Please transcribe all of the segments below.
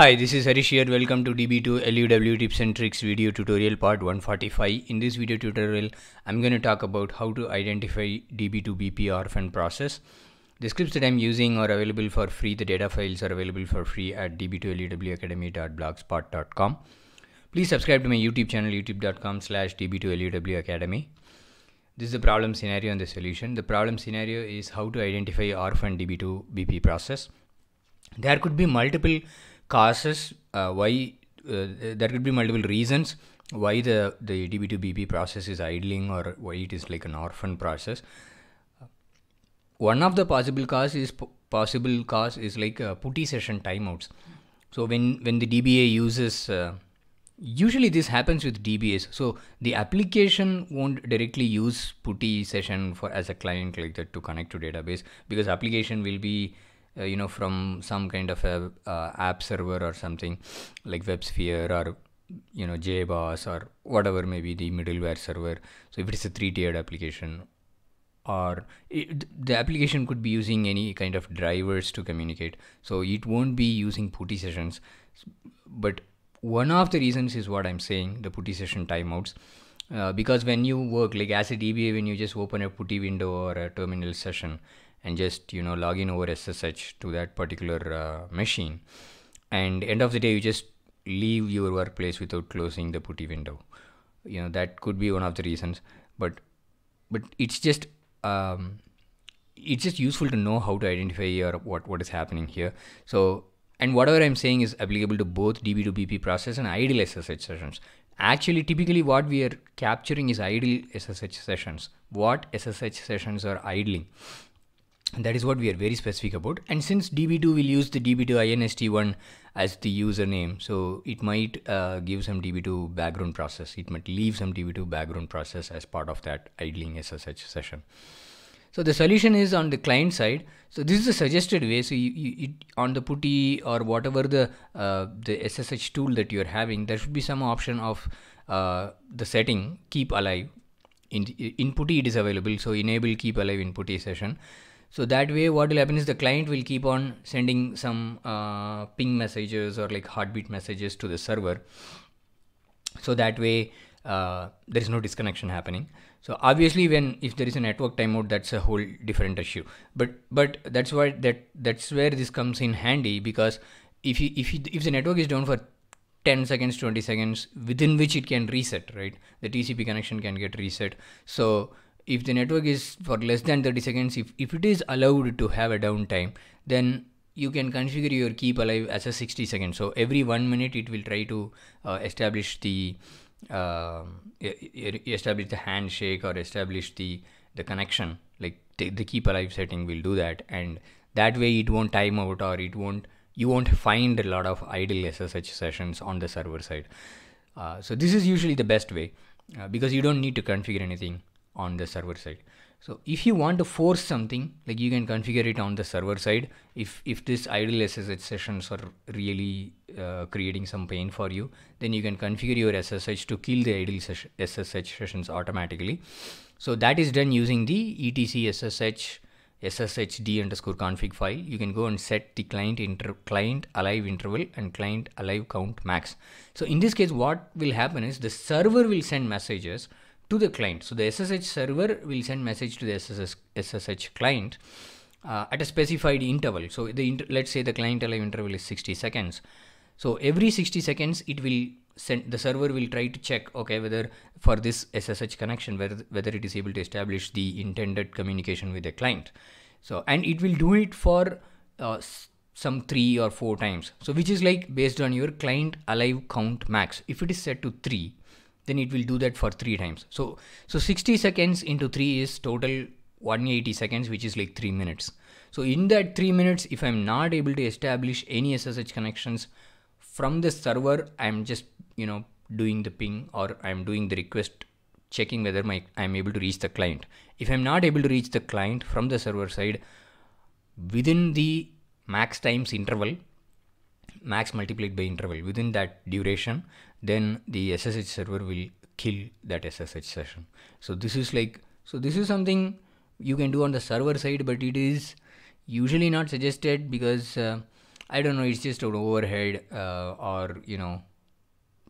Hi, this is Harish here. Welcome to DB2 LUW tips and tricks video tutorial part 145. In this video tutorial, I'm going to talk about how to identify DB2 BP orphan process. The scripts that I'm using are available for free. The data files are available for free at db 2 lwacademyblogspotcom Please subscribe to my YouTube channel, youtube.com slash db 2 lwacademy This is the problem scenario and the solution. The problem scenario is how to identify orphan DB2 BP process. There could be multiple causes uh, why uh, there could be multiple reasons why the, the DB2BP process is idling or why it is like an orphan process. One of the possible cause is possible cause is like uh, putty session timeouts. So when when the DBA uses, uh, usually this happens with DBAs. So the application won't directly use putty session for as a client like that to connect to database because application will be uh, you know from some kind of a uh, app server or something like WebSphere or you know JBoss or whatever may be the middleware server. So if it is a three-tiered application, or it, the application could be using any kind of drivers to communicate. So it won't be using putty sessions, but one of the reasons is what I'm saying the putty session timeouts. Uh, because when you work like as a DBA, when you just open a putty window or a terminal session, and just you know log in over SSH to that particular uh, machine. And end of the day, you just leave your workplace without closing the putty window. You know that could be one of the reasons, but but it's just um, it's just useful to know how to identify your what what is happening here. So and whatever I'm saying is applicable to both DB to BP process and idle SSH sessions. Actually, typically what we are capturing is idle SSH sessions. What SSH sessions are idling? that is what we are very specific about and since db2 will use the db2inst1 as the username so it might uh, give some db2 background process it might leave some db2 background process as part of that idling ssh session so the solution is on the client side so this is the suggested way so you, you, on the putty or whatever the uh, the ssh tool that you are having there should be some option of uh, the setting keep alive in in putty it is available so enable keep alive in putty session so that way what will happen is the client will keep on sending some uh, ping messages or like heartbeat messages to the server so that way uh, there is no disconnection happening so obviously when if there is a network timeout that's a whole different issue but but that's why that that's where this comes in handy because if you if you, if the network is down for 10 seconds 20 seconds within which it can reset right the tcp connection can get reset so if the network is for less than 30 seconds if, if it is allowed to have a downtime then you can configure your keep alive as a sixty seconds. so every one minute it will try to uh, establish the uh, establish the handshake or establish the the connection like the, the keep alive setting will do that and that way it won't time out or it won't you won't find a lot of idle ssh sessions on the server side uh, so this is usually the best way uh, because you don't need to configure anything on the server side so if you want to force something like you can configure it on the server side if if this idle ssh sessions are really uh, creating some pain for you then you can configure your ssh to kill the idle ssh sessions automatically so that is done using the etc ssh sshd underscore config file you can go and set the client inter client alive interval and client alive count max so in this case what will happen is the server will send messages to the client. So the SSH server will send message to the SSH, SSH client uh, at a specified interval. So the let's say the client alive interval is 60 seconds. So every 60 seconds it will send the server will try to check okay whether for this SSH connection whether whether it is able to establish the intended communication with the client. So and it will do it for uh, some three or four times. So which is like based on your client alive count max. If it is set to three, then it will do that for three times. So, so 60 seconds into three is total 180 seconds, which is like three minutes. So in that three minutes, if I'm not able to establish any SSH connections from the server, I'm just, you know, doing the ping or I'm doing the request checking whether my I'm able to reach the client. If I'm not able to reach the client from the server side within the max times interval, max multiplied by interval within that duration, then the SSH server will kill that SSH session. So this is like, so this is something you can do on the server side, but it is usually not suggested because uh, I don't know, it's just an overhead uh, or, you know,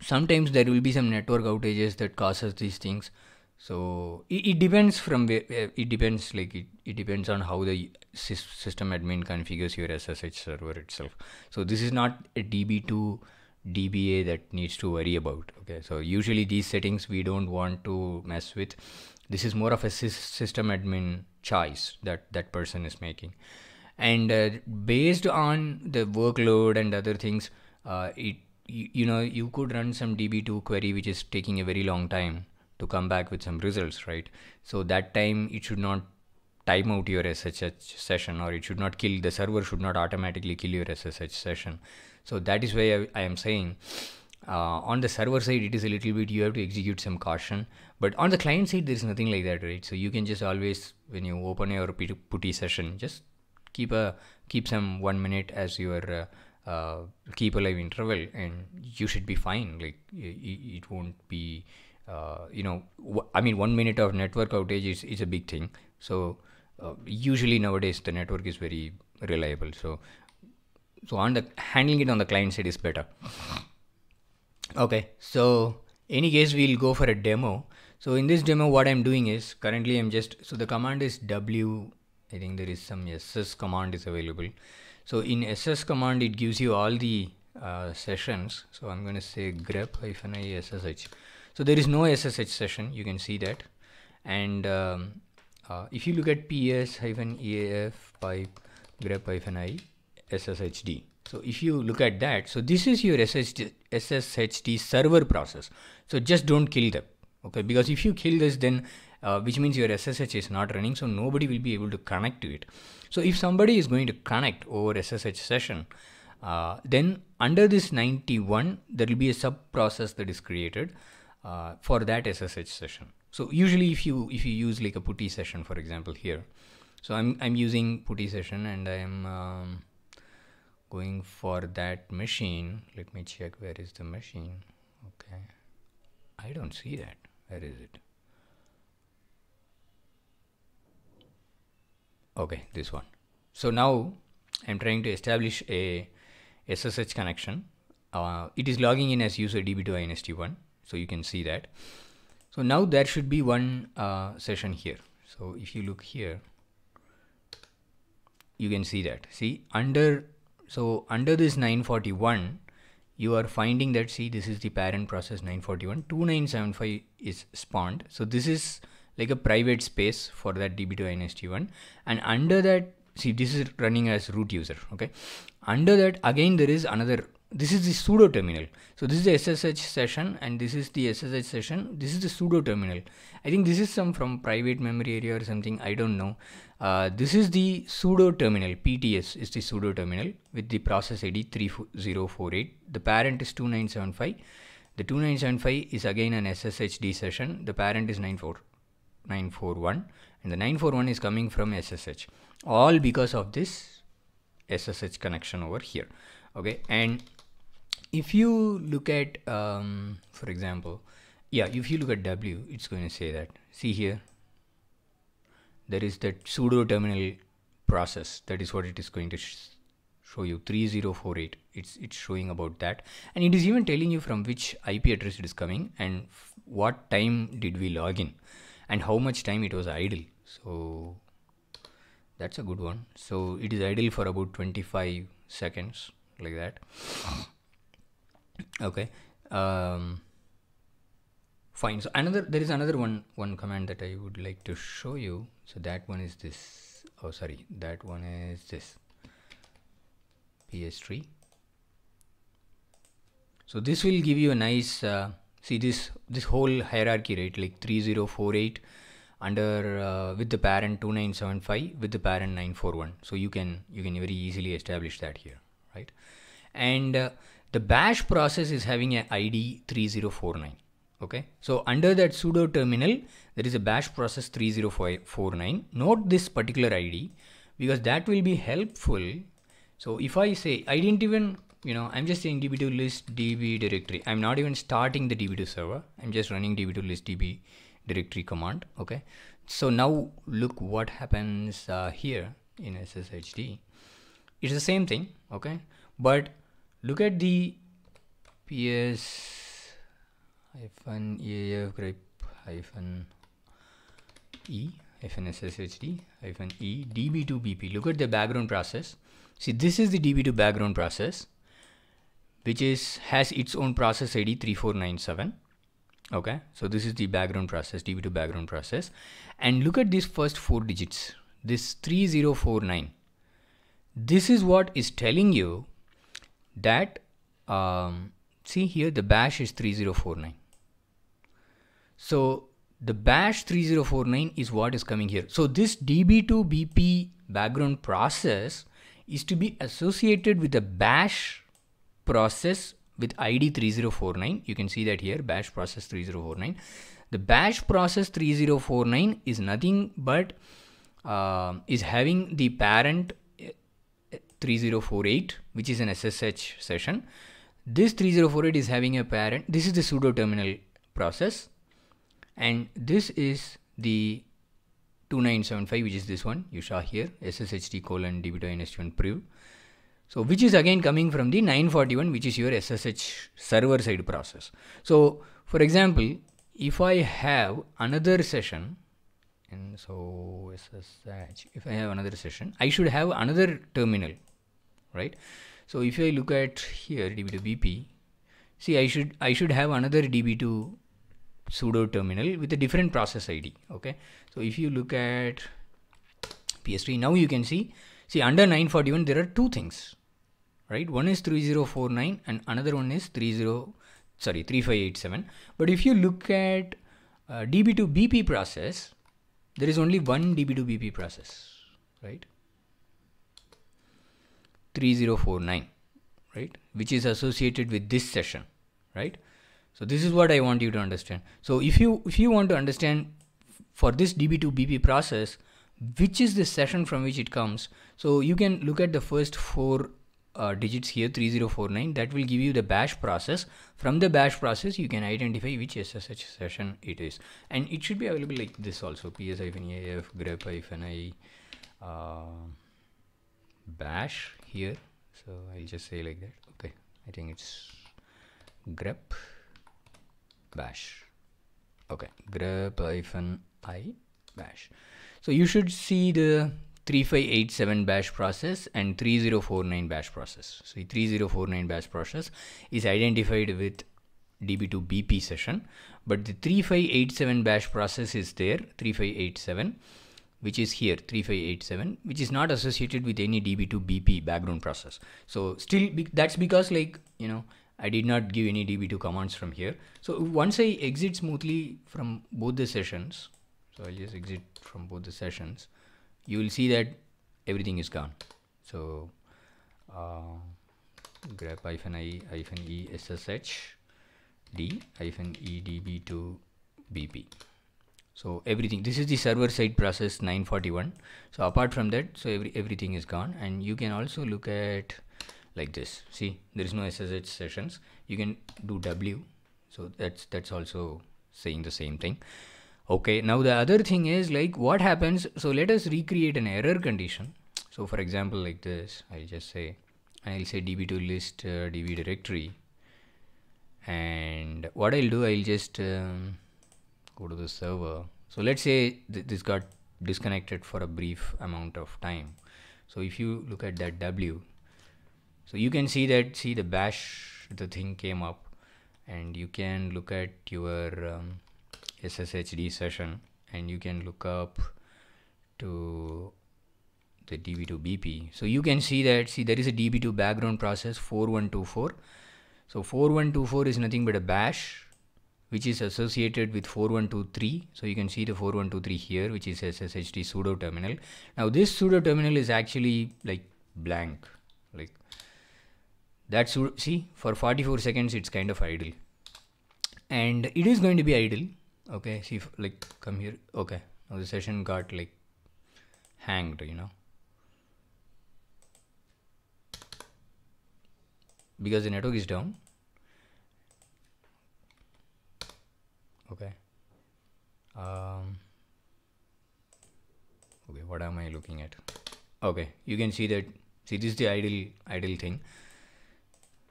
sometimes there will be some network outages that causes these things. So it, it depends from where, it depends like it, it depends on how the system admin configures your SSH server itself. So this is not a DB2 DBA that needs to worry about. Okay, so usually these settings we don't want to mess with. This is more of a system admin choice that that person is making, and uh, based on the workload and other things, uh, it you, you know you could run some DB2 query which is taking a very long time to come back with some results, right? So that time it should not time out your SSH session or it should not kill the server should not automatically kill your SSH session. So that is why I, I am saying uh, on the server side, it is a little bit, you have to execute some caution. But on the client side, there's nothing like that, right? So you can just always, when you open your PuTTY session, just keep a keep some one minute as your uh, uh, keep alive interval, and you should be fine. Like it, it won't be, uh, you know, I mean, one minute of network outage is, is a big thing. So uh, usually nowadays the network is very reliable. So so on the handling it on the client side is better okay so any case we'll go for a demo so in this demo what i'm doing is currently i'm just so the command is w i think there is some ss command is available so in ss command it gives you all the uh, sessions so i'm going to say grep hyphen i ssh so there is no ssh session you can see that and um, uh, if you look at ps hyphen eaf pipe grep hyphen i SSHD. So if you look at that, so this is your SSHD server process. So just don't kill them, okay? Because if you kill this, then uh, which means your SSH is not running, so nobody will be able to connect to it. So if somebody is going to connect over SSH session, uh, then under this 91, there will be a sub process that is created uh, for that SSH session. So usually if you if you use like a putty session, for example, here, so I'm, I'm using putty session and I'm um, going for that machine let me check where is the machine okay I don't see that where is it okay this one so now I'm trying to establish a SSH connection uh, it is logging in as user db2 inst1 so you can see that so now there should be one uh, session here so if you look here you can see that see under so under this 941, you are finding that see this is the parent process 941 2975 is spawned so this is like a private space for that db2 inst1 and under that see this is running as root user okay under that again there is another this is the pseudo terminal. So this is the SSH session and this is the SSH session. This is the pseudo terminal. I think this is some from private memory area or something. I don't know. Uh, this is the pseudo terminal. PTS is the pseudo terminal with the process ID 3048. The parent is 2975. The 2975 is again an SSHD session. The parent is 94, 941 and the 941 is coming from SSH. All because of this SSH connection over here. Okay. And if you look at, um, for example, yeah, if you look at W, it's going to say that. See here, there is that pseudo terminal process. That is what it is going to sh show you 3048. It's, it's showing about that. And it is even telling you from which IP address it is coming and what time did we log in and how much time it was idle. So that's a good one. So it is idle for about 25 seconds like that okay um, fine so another there is another one one command that i would like to show you so that one is this oh sorry that one is this ps3 so this will give you a nice uh, see this this whole hierarchy right like 3048 under uh, with the parent 2975 with the parent 941 so you can you can very easily establish that here right and uh, the bash process is having an ID 3049. Okay, so under that pseudo terminal, there is a bash process 3049. Note this particular ID because that will be helpful. So if I say I didn't even, you know, I'm just saying db2 list db directory. I'm not even starting the db2 server. I'm just running db2 list db directory command. Okay, so now look what happens uh, here in SSHD. It's the same thing. Okay, but look at the ps hyphen eaf grip hyphen e hyphen sshd hyphen e db2 bp look at the background process see this is the db2 background process which is has its own process id 3497 okay so this is the background process db2 background process and look at these first four digits this 3049 this is what is telling you that um, see here the bash is 3049 so the bash 3049 is what is coming here so this db2bp background process is to be associated with the bash process with id 3049 you can see that here bash process 3049 the bash process 3049 is nothing but uh, is having the parent 3048, which is an SSH session. This 3048 is having a parent. This is the pseudo terminal process. And this is the 2975, which is this one you saw here, SSHD colon db.ns1 priv. So which is again coming from the 941, which is your SSH server side process. So for example, if I have another session, and so SSH, if I have another session, I should have another terminal right? So if I look at here db to bp, see I should I should have another db to pseudo terminal with a different process ID. Okay. So if you look at PS3 now you can see see under 941 there are two things right one is 3049 and another one is 30 sorry 3587 but if you look at uh, db to bp process there is only one db to bp process right 3049 right which is associated with this session right so this is what i want you to understand so if you if you want to understand for this db two bp process which is the session from which it comes so you can look at the first four uh, digits here 3049 that will give you the bash process from the bash process you can identify which ssh session it is and it should be available like this also ps-af grep-i uh, bash here so I'll just say like that okay I think it's grep bash okay grep hyphen i bash so you should see the 3587 bash process and 3049 bash process so 3049 bash process is identified with db2 bp session but the 3587 bash process is there 3587 which is here 3587 which is not associated with any db2 bp background process so still that's because like you know I did not give any db2 commands from here so once I exit smoothly from both the sessions so I'll just exit from both the sessions you will see that everything is gone so uh, grep hyphen i hyphen e ssh d hyphen e db2 bp so everything this is the server side process 941 so apart from that so every everything is gone and you can also look at like this see there is no ssh sessions you can do w so that's that's also saying the same thing okay now the other thing is like what happens so let us recreate an error condition so for example like this i'll just say i'll say db2 list uh, db directory and what i'll do i'll just um, go to the server. So let's say th this got disconnected for a brief amount of time. So if you look at that W, so you can see that, see the bash, the thing came up and you can look at your um, SSHD session and you can look up to the DB2 BP. So you can see that, see there is a DB2 background process 4124. So 4124 is nothing but a bash which is associated with 4123. So you can see the 4123 here, which is SSHD pseudo terminal. Now this pseudo terminal is actually like blank, like that's see for 44 seconds, it's kind of idle and it is going to be idle. Okay. See if, like come here. Okay. Now the session got like hanged, you know, because the network is down okay um, okay what am i looking at okay you can see that see this is the ideal ideal thing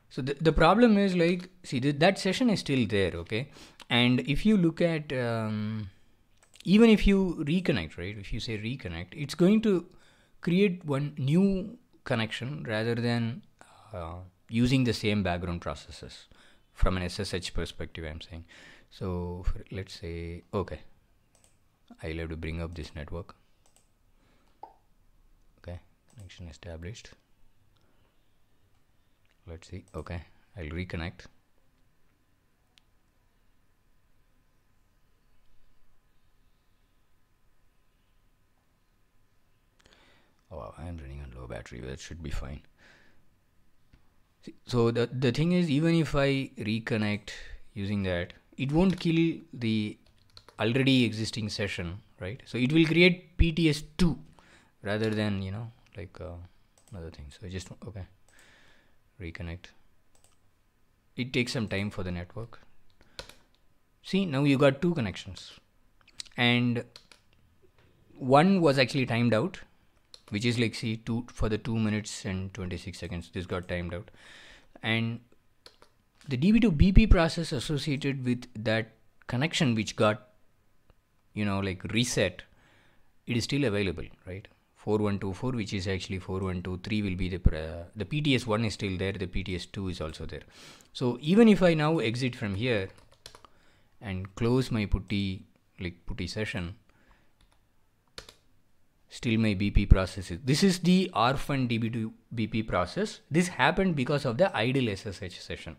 so the, the problem is like see th that session is still there okay and if you look at um, even if you reconnect right if you say reconnect it's going to create one new connection rather than uh, using the same background processes from an ssh perspective i'm saying so let's say okay I'll have to bring up this network okay connection established let's see okay I'll reconnect oh I'm running on low battery that should be fine so the, the thing is even if I reconnect using that it won't kill the already existing session, right? So it will create PTS2 rather than, you know, like uh, another thing. So just, okay, reconnect. It takes some time for the network. See, now you got two connections. And one was actually timed out, which is like, see, two for the two minutes and 26 seconds, this got timed out. And the DB 2 BP process associated with that connection which got you know like reset it is still available right 4124 which is actually 4123 will be the the PTS1 is still there the PTS2 is also there so even if I now exit from here and close my putty like putty session still my BP process is this is the orphan DB2 BP process this happened because of the idle SSH session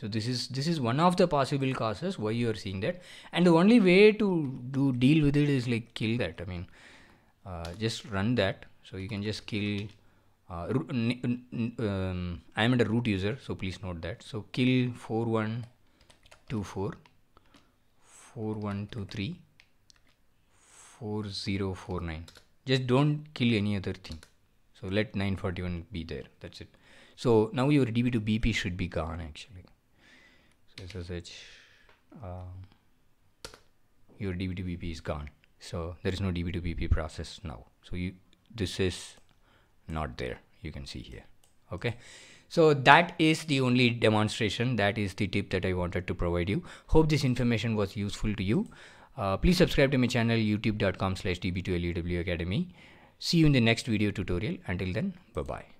so this is this is one of the possible causes why you are seeing that, and the only way to do deal with it is like kill that. I mean, uh, just run that. So you can just kill. Uh, um, I am at a root user, so please note that. So kill 4124, 4123, 4049. Just don't kill any other thing. So let 941 be there. That's it. So now your DB to BP should be gone actually. SSH uh, um, your db2bp is gone so there is no db2bp process now so you this is not there you can see here okay so that is the only demonstration that is the tip that i wanted to provide you hope this information was useful to you uh, please subscribe to my channel youtube.com slash db2lew academy see you in the next video tutorial until then bye bye